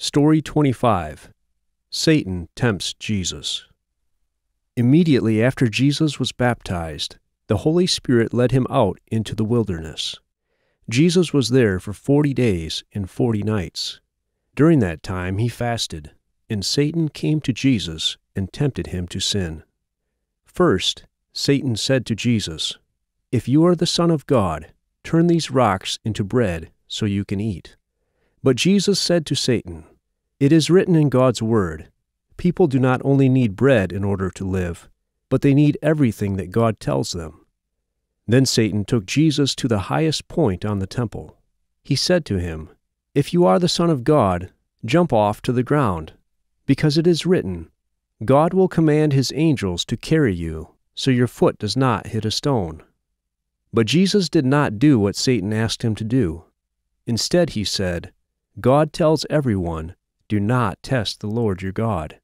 Story 25 Satan tempts Jesus. Immediately after Jesus was baptized, the Holy Spirit led him out into the wilderness. Jesus was there for forty days and forty nights. During that time he fasted, and Satan came to Jesus and tempted him to sin. First, Satan said to Jesus, If you are the Son of God, turn these rocks into bread so you can eat. But Jesus said to Satan, It is written in God's word, people do not only need bread in order to live, but they need everything that God tells them. Then Satan took Jesus to the highest point on the temple. He said to him, If you are the Son of God, jump off to the ground, because it is written, God will command his angels to carry you, so your foot does not hit a stone. But Jesus did not do what Satan asked him to do. Instead, he said, God tells everyone, Do not test the Lord your God.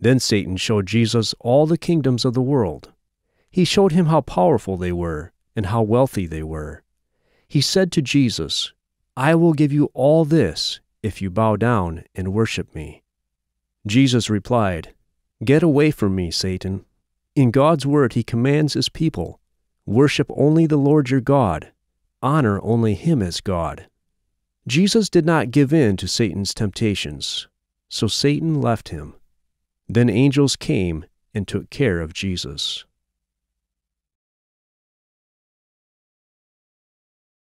Then Satan showed Jesus all the kingdoms of the world. He showed him how powerful they were and how wealthy they were. He said to Jesus, I will give you all this if you bow down and worship me. Jesus replied, Get away from me, Satan. In God's word, he commands his people, Worship only the Lord your God, honor only him as God. Jesus did not give in to Satan's temptations, so Satan left him. Then angels came and took care of Jesus.